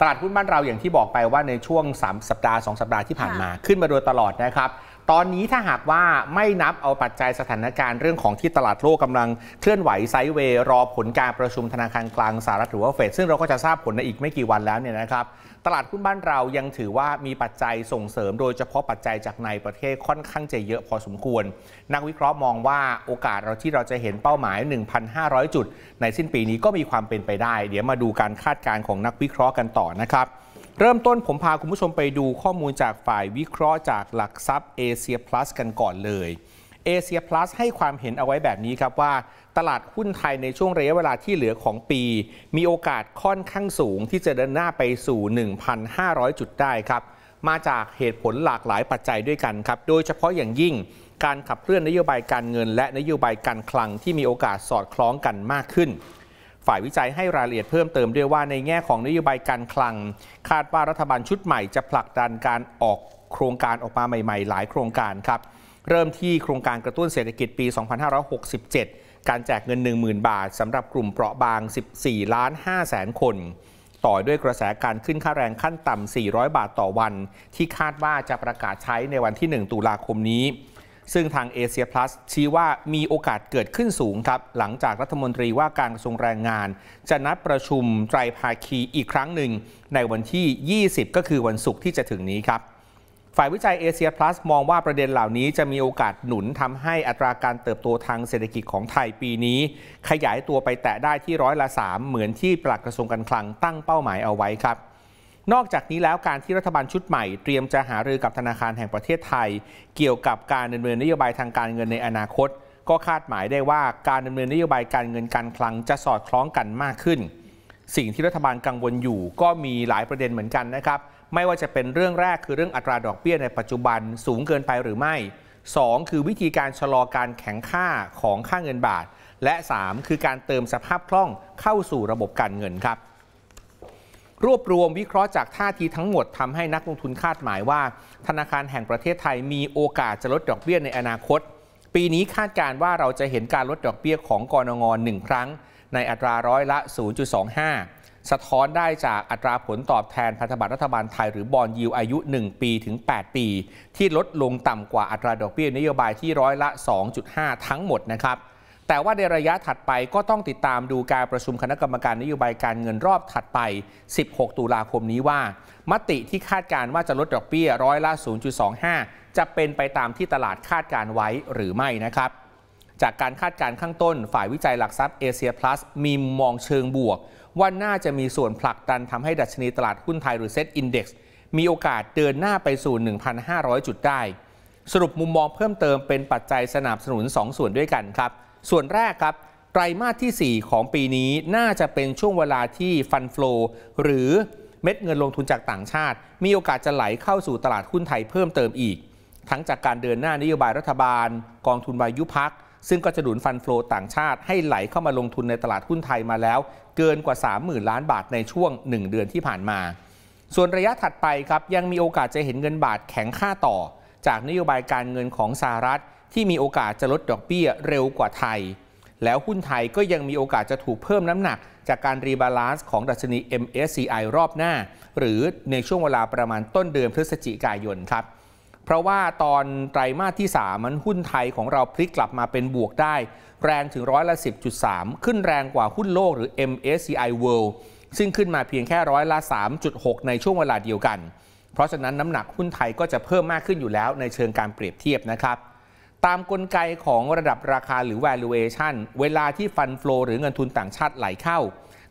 ตลาดหุ้นบ้านเราอย่างที่บอกไปว่าในช่วง 3 สัปดาห์ 2 สัปดาห์ที่ผ่านมาขึ้นมาโดยตลอดนะครับตอนนี้ถ้าหากว่าไม่นับเอาปัจจัยสถานการณ์เรื่องของที่ตลาดโลกกาลังเคลื่อนไหวไซด์เวย์รอผลการประชุมธนาคารกลางสหรัฐหรือว่าเฟดซึ่งเราก็จะทราบผลในอีกไม่กี่วันแล้วเนี่ยนะครับ ตลาดหุ้นบ้านเรายังถือว่ามีปัจจัยส่งเสริมโดยเฉพาะปัจจัยจากในประเทศค่อนข้างจะเยอะพอสมควร นักวิเคราะห์มองว่าโอกาสเราที่เราจะเห็นเป้าหมาย 1,500 จุด ในสิ้นปีนี้ก็มีความเป็นไปได้ เดี๋ยวมาดูการคาดการณ์ของนักวิเคราะห์กันต่อนะครับเริ่มต้นผมพาคุณผู้ชมไปดูข้อมูลจากฝ่ายวิเคราะห์จากหลักทรัพย์เอเชียพลัสกันก่อนเลย เอเชียพลัสให้ความเห็นเอาไว้แบบนี้ครับว่า ตลาดหุ้นไทยในช่วงระยะเวลาที่เหลือของปี มีโอกาสค่อนข้างสูงที่จะเดินหน้าไปสู่ 1,500 จุดได้ครับ มาจากเหตุผลหลากหลายปัจจัยด้วยกันครับ โดยเฉพาะอย่างยิ่งการขับเคลื่อนนโยบายการเงินและนโยบายการคลังที่มีโอกาสสอดคล้องกันมากขึ้นฝ่ายวิจัยให้รายละเอียดเพิ่มเติมด้วยว่าในแง่ของนโยบายการคลัง คาดว่ารัฐบาลชุดใหม่จะผลักดันการออกโครงการออกมาใหม่ๆ หลายโครงการครับ เริ่มที่โครงการกระตุ้นเศรษฐกิจปี 2567 การแจกเงิน 10,000 บาทสำหรับกลุ่มเปราะบาง 14 ล้าน5แสนคน ต่อด้วยกระแสการขึ้นค่าแรงขั้นต่ำ 400 บาทต่อวัน ที่คาดว่าจะประกาศใช้ในวันที่ 1 ตุลาคมนี้ซึ่งทางเอเชียพลัสชี้ว่ามีโอกาสเกิดขึ้นสูงครับ หลังจากรัฐมนตรีว่าการกระทรวงแรงงาน จะนัดประชุมไตรภาคีอีกครั้งหนึ่ง ในวันที่ 20 ก็คือวันศุกร์ที่จะถึงนี้ครับ ฝ่ายวิจัยเอเชียพลัสมองว่าประเด็นเหล่านี้จะมีโอกาสหนุนทำให้อัตราการเติบโตทางเศรษฐกิจของไทยปีนี้ ขยายตัวไปแตะได้ที่ร้อยละ 3 เหมือนที่ปลัดกระทรวงการคลังตั้งเป้าหมายเอาไว้ครับนอกจากนี้แล้วการที่รัฐบาลชุดใหม่เตรียมจะหารือกับธนาคารแห่งประเทศไทย เกี่ยวกับการดำเนินนโยบายทางการเงินในอนาคต ก็คาดหมายได้ว่าการดำเนินนโยบายการเงินการคลังจะสอดคล้องกันมากขึ้น สิ่งที่รัฐบาลกังวลอยู่ก็มีหลายประเด็นเหมือนกันนะครับ ไม่ว่าจะเป็นเรื่องแรกคือเรื่องอัตราดอกเบี้ยในปัจจุบันสูงเกินไปหรือไม่ 2. คือวิธีการชะลอการแข็งค่าของค่าเงินบาท และ 3. คือการเติมสภาพคล่องเข้าสู่ระบบการเงินครับรวบรวมวิเคราะห์จากท่าทีทั้งหมดทำให้นักลงทุนคาดหมายว่า ธนาคารแห่งประเทศไทยมีโอกาสจะลดดอกเบี้ยในอนาคต ปีนี้คาดการว่าเราจะเห็นการลดดอกเบี้ยของกรงหนึ่งครั้ง ในอัตราร้อยละ 0.25 สะท้อนได้จากอัตราผลตอบแทนพันธบัตรรัฐบาลไทยหรือบอลยิวอายุ 1ปีถึง8ปี ที่ลดลงต่ำกว่าอัตราดอกเบี้ยนโยบายที่ร้อยละ 2.5 ทั้งหมดนะครับแต่ว่าในระยะถัดไปก็ต้องติดตามดูการประชุมคณะกรรมการนโยบายการเงินรอบถัดไป 16 ตุลาคมนี้ว่า มติที่คาดการว่าจะลดดอกเบี้ยร้อยละ0.25 จะเป็นไปตามที่ตลาดคาดการไว้หรือไม่นะครับ จากการคาดการข้างต้น ฝ่ายวิจัยหลักทรัพย์เอเชียพลัสมีมองเชิงบวก ว่าน่าจะมีส่วนผลักดันทำให้ดัชนีตลาดหุ้นไทยหรือเซ็ตอินดี x มีโอกาสเดินหน้าไปสู่1,500จุดได้ สรุปมุมมองเพิ่มเติมเป็นปัจจัยสนับสนุน 2 ส่วนด้วยกันครับส่วนแรกครับไตรมาสที่ 4 ของปีนี้น่าจะเป็นช่วงเวลาที่ฟันฟลูหรือเม็ดเงินลงทุนจากต่างชาติ มีโอกาสจะไหลเข้าสู่ตลาดหุ้นไทยเพิ่มเติมอีก ทั้งจากการเดินหน้านโยบายรัฐบาล กองทุนวายุพัก ซึ่งก็จะดุนฟันฟลูต่างชาติให้ไหลเข้ามาลงทุนในตลาดหุ้นไทยมาแล้ว เกินกว่า 30,000 ล้านบาทในช่วง 1 เดือนที่ผ่านมา ส่วนระยะถัดไปครับยังมีโอกาสจะเห็นเงินบาทแข็งค่าต่อ จากนโยบายการเงินของสหรัฐที่มีโอกาสจะลดดอกเบี้ยเร็วกว่าไทย แล้วหุ้นไทยก็ยังมีโอกาสจะถูกเพิ่มน้ำหนักจากการรีบาลานซ์ของดัชนี MSCI รอบหน้า หรือในช่วงเวลาประมาณต้นเดือนพฤศจิกายนครับเพราะว่าตอนไตรมาสที่3มันหุ้นไทยของเราพลิกกลับมาเป็นบวกได้ แรงถึงร้อยละ 10.3 ขึ้นแรงกว่าหุ้นโลกหรือ MSCI World ซึ่งขึ้นมาเพียงแค่ร้อยละ3.6 ในช่วงเวลาเดียวกัน เพราะฉะนั้นน้ำหนักหุ้นไทยก็จะเพิ่มมากขึ้นอยู่แล้ว ในเชิงการเปรียบเทียบนะครับตามกลไกของระดับราคาหรือ valuation เวลาที่ฟันฟลอหรือเงินทุนต่างชาติไหลเข้า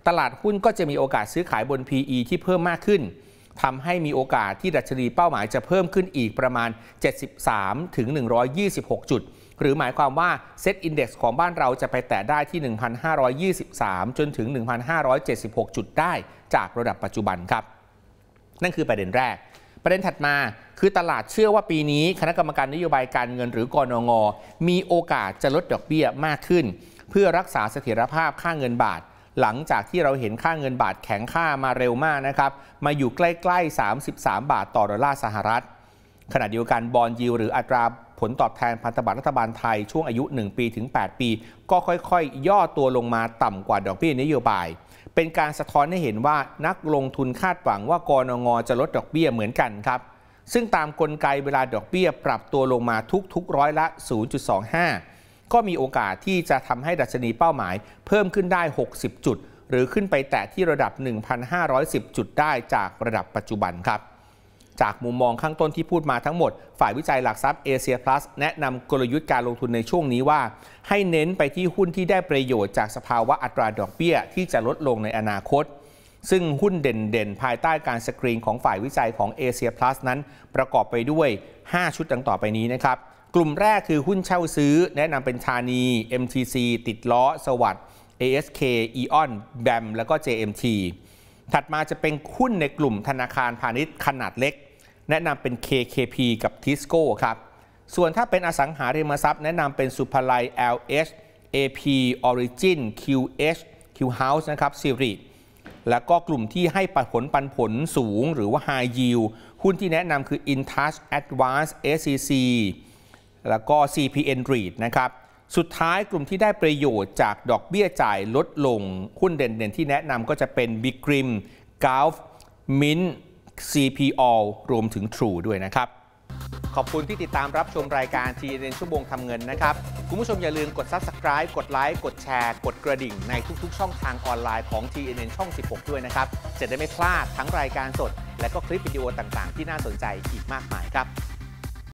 ตลาดหุ้นก็จะมีโอกาสซื้อขายบน PE ที่เพิ่มมากขึ้นทำให้มีโอกาสที่ดัชนีเป้าหมายจะเพิ่มขึ้นอีกประมาณ 73ถึง126จุด หรือหมายความว่าเซตอินดี x ของบ้านเราจะไปแตะได้ที่ 1,523 จนถึง1,576 จุดได้ จากระดับปัจจุบันครับ นั่นคือประเด็นแรก ประเด็นถัดมาคือตลาดเชื่อว่าปีนี้คณะกรรมการนโยบายการเงินหรือกรงงมีโอกาสจะลดดอกเบี้ยมากขึ้น เพื่อรักษาเสถียรภาพค่าเงินบาท หลังจากที่เราเห็นค่าเงินบาทแข็งค่ามาเร็วมากนะครับมาอยู่ใกล้ๆ 33 บาทต่อดอลลาร์สหรัฐ ขณะเดียวกันบอลยิวหรืออัตราผลตอบแทนพันธบัตรรัฐบาลไทยช่วงอายุ1ปีถึง8ปี ก็ค่อยๆยย่อตัวลงมาต่ำกว่าดอกเบี้ยนโยบาย เป็นการสะท้อนให้เห็นว่านักลงทุนคาดหวังว่ากรงงจะลดดอกเบี้ยเหมือนกันครับซึ่งตามกลไกเวลาดอกเบี้ยปรับตัวลงมาทุกทุกร้อยละ 0.25 ก็มีโอกาสที่จะทำให้ดัชนีเป้าหมายเพิ่มขึ้นได้ 60 จุด หรือขึ้นไปแตะที่ระดับ 1,510 จุดได้จากระดับปัจจุบันครับ จากมุมมองข้างต้นที่พูดมาทั้งหมด ฝ่ายวิจัยหลักทรัพย์เอเชียพลัสแนะนำกลยุทธ์การลงทุนในช่วงนี้ว่า ให้เน้นไปที่หุ้นที่ได้ประโยชน์จากสภาวะอัตราดอกเบี้ยที่จะลดลงในอนาคตซึ่งหุ้นเด่นๆ ภายใต้การสกรีนของฝ่ายวิจัยของ a อเชียพลัสนั้นประกอบไปด้วย 5 ชุดดังต่อไปนี้นะครับ กลุ่มแรกคือหุ้นเช่าซื้อ แนะนำเป็นชานี MTC ติดล้อ สวัสด์ ASK EON BAM แล้วก็ JMT ถัดมาจะเป็นหุ้นในกลุ่มธนาคารพาณิชย์ขนาดเล็ก แนะนำเป็น KKP กับ Tisco ครับ ส่วนถ้าเป็นอสังหาริมทรัพย์แนะนำเป็นสุภัย LH AP Origin QH Q House นะครับ Siri แล้วก็กลุ่มที่ให้ปัดผลปันผลสูงหรือว่า High Yield หุ้นที่แนะนำคือ InTouch Advance SCC แล้วก็ CPN REIT นะครับ สุดท้ายกลุ่มที่ได้ประโยชน์จากดอกเบี้ยจ่ายลดลง หุ้นเด่นๆที่แนะนำก็จะเป็น Big Grim Gulf Mint CPO รวมถึง True ด้วยนะครับขอบคุณที่ติดตามรับชมรายการ TNN ชั่วโมงทำเงินนะครับ คุณผู้ชมอย่าลืมกด Subscribe กดไลค์ กดแชร์ กดกระดิ่ง ในทุกๆ ช่องทางออนไลน์ของ TNN ช่อง 16 ด้วยนะครับจะได้ไม่พลาดทั้งรายการสดและก็คลิปวิดีโอต่างๆ ที่น่าสนใจอีกมากมายครับ